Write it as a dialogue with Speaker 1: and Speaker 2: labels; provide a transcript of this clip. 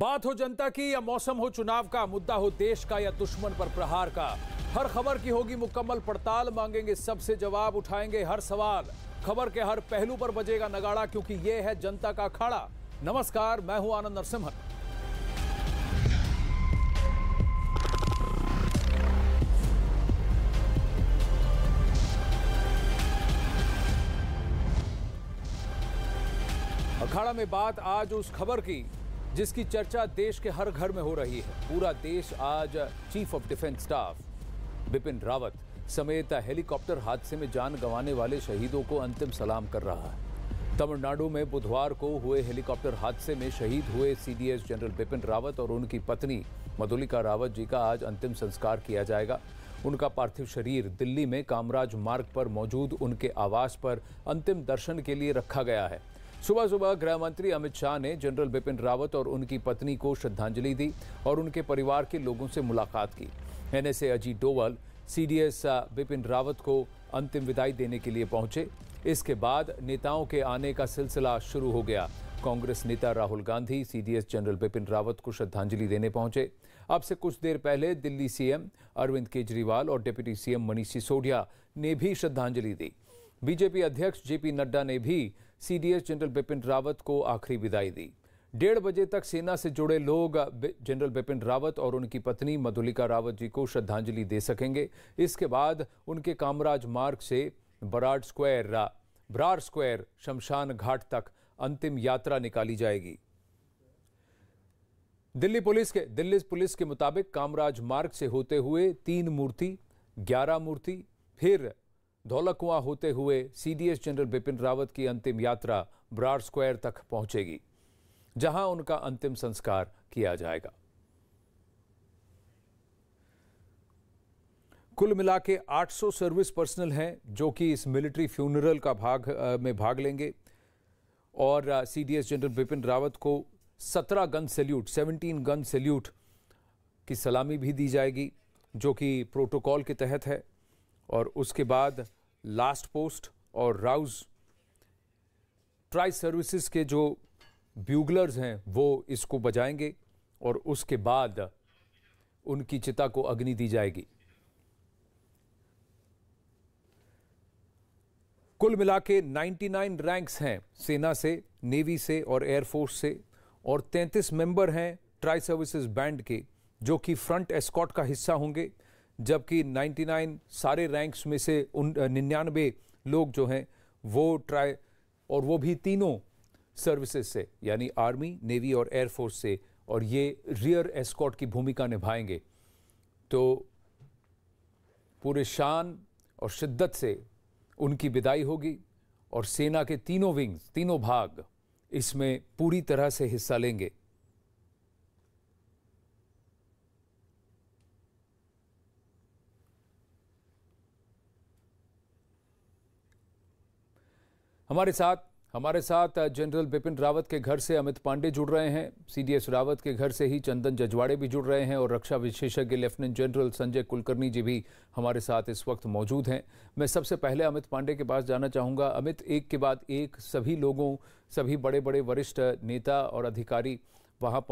Speaker 1: बात हो जनता की या मौसम हो चुनाव का मुद्दा हो देश का या दुश्मन पर प्रहार का हर खबर की होगी मुकम्मल पड़ताल मांगेंगे सबसे जवाब उठाएंगे हर सवाल खबर के हर पहलू पर बजेगा नगाड़ा क्योंकि यह है जनता का अखाड़ा नमस्कार मैं हूं आनंद नरसिम्हन अखाड़ा में बात आज उस खबर की जिसकी चर्चा देश के हर घर में हो रही है पूरा देश आज chief of defence staff Bipin Rawat समेत हेलीकॉप्टर हादसे में जान गंवाने वाले शहीदों को अंतिम सलाम कर रहा है तमिलनाडु में बुधवार को हुए हेलीकॉप्टर हादसे में शहीद हुए सीडीएस जनरल बिपिन रावत और उनकी पत्नी मधुलिका रावत जी का आज अंतिम संस्कार किया जाएगा उनका पार्थिव शरीर दिल्ली में कामराज मार्ग पर मौजूद उनके आवास पर अंतिम दर्शन के लिए रखा गया है सुबह सुबह गृह मंत्री अमित शाह ने जनरल बिपिन रावत और उनकी पत्नी को श्रद्धांजलि दी और उनके परिवार के लोगों से मुलाकात की एनएसए अजीत डोवल सीडीएस बिपिन रावत को अंतिम विदाई देने के लिए पहुंचे इसके बाद नेताओं के आने का सिलसिला शुरू हो गया कांग्रेस नेता राहुल गांधी सीडीएस जनरल बिपिन रावत को श्रद्धांजलि देने पहुंचे अब से कुछ देर पहले दिल्ली सीएम अरविंद केजरीवाल और डिप्टी सीएम मनीष सिसोदिया ने भी श्रद्धांजलि दी बीजेपी अध्यक्ष जेपी नड्डा ने भी सीडीएस जनरल बिपिन रावत को आखिरी विदाई दी डेढ़ बजे तक सेना से जुड़े लोग जनरल बिपिन रावत और उनकी पत्नी मधुलिका रावत जी को श्रद्धांजलि दे सकेंगे इसके बाद उनके कामराज मार्ग से बराड स्क्वायर ब्रार स्क्वायर शमशान घाट तक अंतिम यात्रा निकाली जाएगी दिल्ली पुलिस के दिल्ली पुलिस के मुताबिक कामराज मार्ग से होते हुए तीन मूर्ति ग्यारह मूर्ति फिर धौलकुआ होते हुए सीडीएस जनरल बिपिन रावत की अंतिम यात्रा ब्रार स्क्वायर तक पहुंचेगी जहां उनका अंतिम संस्कार किया जाएगा कुल मिला के 800 सर्विस पर्सनल हैं जो कि इस मिलिट्री फ्यूनरल का भाग में भाग लेंगे और सीडीएस जनरल बिपिन रावत को 17 गन सैल्यूट 17 गन सैल्यूट की सलामी भी दी जाएगी जो कि प्रोटोकॉल के तहत है और उसके बाद लास्ट पोस्ट और राउज ट्राई सर्विसेज के जो ब्यूगलर्स हैं वो इसको बजाएंगे और उसके बाद उनकी चिता को अग्नि दी जाएगी कुल मिला के 99 रैंक्स हैं सेना से नेवी से और एयरफोर्स से और 33 मेंबर हैं ट्राई सर्विसेज बैंड के जो कि फ्रंट एस्कॉट का हिस्सा होंगे जबकि 99 सारे रैंक्स में से उन निन्यानवे लोग जो हैं वो ट्राई और वो भी तीनों सर्विसेज से यानी आर्मी नेवी और एयरफोर्स से और ये रियर एस्कॉट की भूमिका निभाएंगे तो पूरे शान और शिद्दत से उनकी विदाई होगी और सेना के तीनों विंग्स तीनों भाग इसमें पूरी तरह से हिस्सा लेंगे हमारे साथ हमारे साथ जनरल बिपिन रावत के घर से अमित पांडे जुड़ रहे हैं सीडीएस रावत के घर से ही चंदन जजवाड़े भी जुड़ रहे हैं और रक्षा विशेषज्ञ लेफ्टिनेंट जनरल संजय कुलकर्णी जी भी हमारे साथ इस वक्त मौजूद हैं मैं सबसे पहले अमित पांडे के पास जाना चाहूँगा अमित एक के बाद एक सभी लोगों सभी बड़े बड़े वरिष्ठ नेता और अधिकारी वहाँ